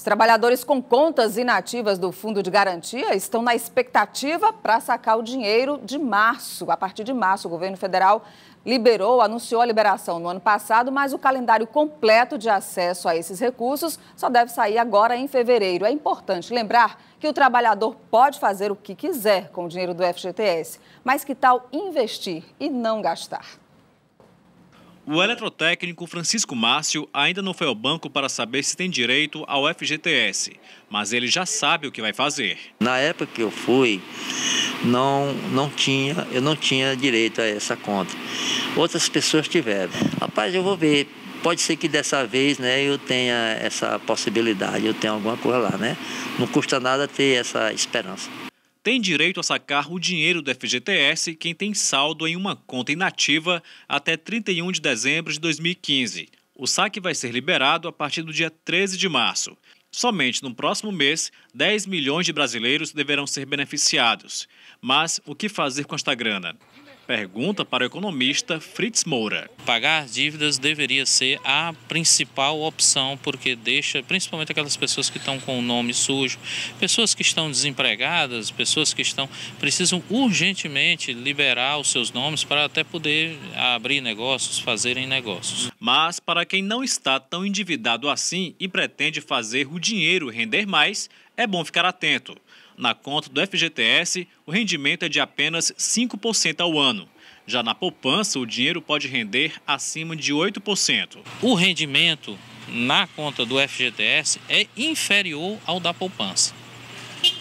Os trabalhadores com contas inativas do Fundo de Garantia estão na expectativa para sacar o dinheiro de março. A partir de março, o governo federal liberou, anunciou a liberação no ano passado, mas o calendário completo de acesso a esses recursos só deve sair agora em fevereiro. É importante lembrar que o trabalhador pode fazer o que quiser com o dinheiro do FGTS, mas que tal investir e não gastar? O eletrotécnico Francisco Márcio ainda não foi ao banco para saber se tem direito ao FGTS, mas ele já sabe o que vai fazer. Na época que eu fui, não, não tinha, eu não tinha direito a essa conta. Outras pessoas tiveram. Rapaz, eu vou ver. Pode ser que dessa vez né, eu tenha essa possibilidade, eu tenha alguma coisa lá, né? Não custa nada ter essa esperança tem direito a sacar o dinheiro do FGTS quem tem saldo em uma conta inativa até 31 de dezembro de 2015. O saque vai ser liberado a partir do dia 13 de março. Somente no próximo mês, 10 milhões de brasileiros deverão ser beneficiados. Mas o que fazer com esta grana? pergunta para o economista Fritz Moura. Pagar dívidas deveria ser a principal opção, porque deixa principalmente aquelas pessoas que estão com o nome sujo, pessoas que estão desempregadas, pessoas que estão precisam urgentemente liberar os seus nomes para até poder abrir negócios, fazerem negócios. Mas para quem não está tão endividado assim e pretende fazer o dinheiro render mais, é bom ficar atento na conta do FGTS, o rendimento é de apenas 5% ao ano. Já na poupança, o dinheiro pode render acima de 8%. O rendimento na conta do FGTS é inferior ao da poupança.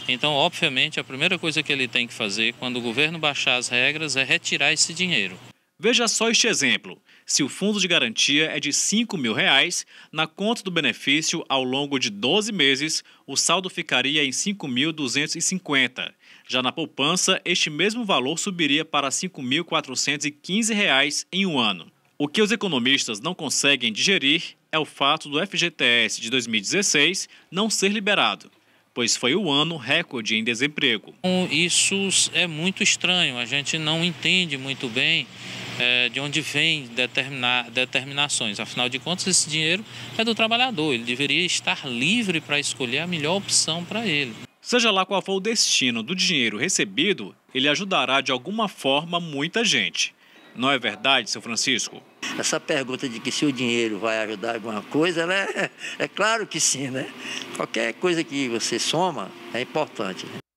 Então, obviamente, a primeira coisa que ele tem que fazer quando o governo baixar as regras é retirar esse dinheiro. Veja só este exemplo. Se o fundo de garantia é de R$ 5 mil, reais, na conta do benefício, ao longo de 12 meses, o saldo ficaria em R$ 5.250. Já na poupança, este mesmo valor subiria para R$ 5.415 em um ano. O que os economistas não conseguem digerir é o fato do FGTS de 2016 não ser liberado pois foi o ano recorde em desemprego. Então, isso é muito estranho, a gente não entende muito bem é, de onde vem determinar, determinações. Afinal de contas, esse dinheiro é do trabalhador, ele deveria estar livre para escolher a melhor opção para ele. Seja lá qual for o destino do dinheiro recebido, ele ajudará de alguma forma muita gente. Não é verdade, seu Francisco? Essa pergunta de que se o dinheiro vai ajudar alguma coisa, é, é claro que sim, né? Qualquer coisa que você soma é importante. Né?